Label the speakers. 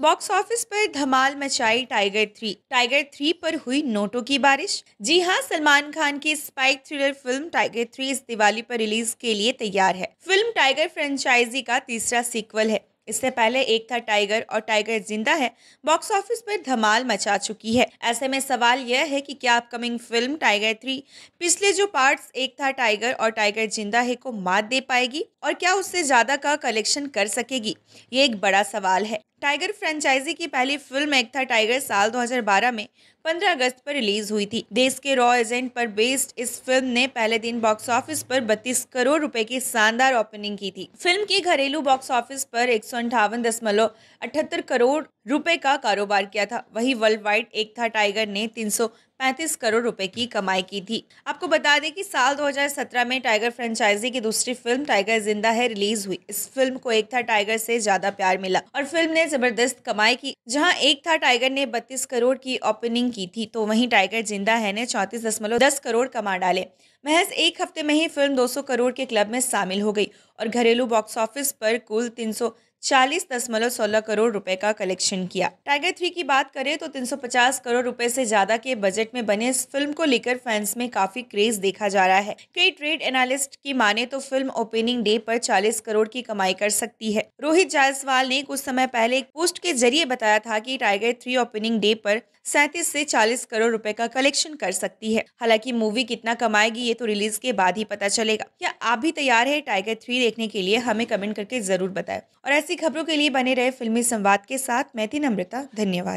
Speaker 1: box office पर धमाल मचाई tiger three tiger three पर हुई नोटों की बारिश जी हां सलमान खान की spy thriller film Tiger three इस दिवाली पर रिलीज के लिए तैयार है फिल्म टाइगर फ्रेंचाइजी का तीसरा सीक्वल है इससे पहले एक था टाइगर और टाइगर जिंदा है बॉक्स ऑफिस पर धमाल मचा चुकी है ऐसे में सवाल यह है कि क्या अपकमिंग फिल्म टाइगर थ्री पिछले जो पार्ट्स एक था टाइगर और टाइगर जिंदा है को मात दे पाएगी और क्या उससे ज्यादा का कलेक्शन कर सकेगी ये एक बड़ा सवाल है टाइगर फ्रेंचाइजी की पहली फिल्म एक था टाइगर साल 2012 में 15 अगस्त पर रिलीज हुई थी देश के रॉ एजेंट पर बेस्ड इस फिल्म ने पहले दिन बॉक्स ऑफिस पर 32 करोड़ रुपए की शानदार ओपनिंग की थी फिल्म की घरेलू बॉक्स ऑफिस पर एक करोड़ रुपए का कारोबार किया था वही वर्ल्ड वाइड एक था टाइगर ने तीन पैंतीस करोड़ रुपए की कमाई की थी आपको बता दें कि साल 2017 में टाइगर फ्रेंचाइजी की दूसरी फिल्म टाइगर जिंदा है रिलीज हुई इस फिल्म को एक था टाइगर से ज्यादा प्यार मिला और फिल्म ने जबरदस्त कमाई की जहां एक था टाइगर ने बत्तीस करोड़ की ओपनिंग की थी तो वहीं टाइगर जिंदा है ने चौंतीस दशमलव दस करोड़ कमा डाले महज एक हफ्ते में ही फिल्म दो करोड़ के क्लब में शामिल हो गई और घरेलू बॉक्स ऑफिस पर कुल तीन चालीस दशमलव सोलह करोड़ रुपए का कलेक्शन किया टाइगर थ्री की बात करें तो 350 करोड़ रुपए से ज्यादा के बजट में बने इस फिल्म को लेकर फैंस में काफी क्रेज देखा जा रहा है कई ट्रेड एनालिस्ट की माने तो फिल्म ओपनिंग डे पर 40 करोड़ की कमाई कर सकती है रोहित जायसवाल ने कुछ समय पहले एक पोस्ट के जरिए बताया था की टाइगर थ्री ओपनिंग डे पर सैंतीस से चालीस करोड़ रूपए का कलेक्शन कर सकती है हालांकि मूवी कितना कमाएगी ये तो रिलीज के बाद ही पता चलेगा क्या आप भी तैयार है टाइगर थ्री देखने के लिए हमें कमेंट करके जरूर बताए और ऐसी खबरों के लिए बने रहे फिल्मी संवाद के साथ मैं थी नम्रता धन्यवाद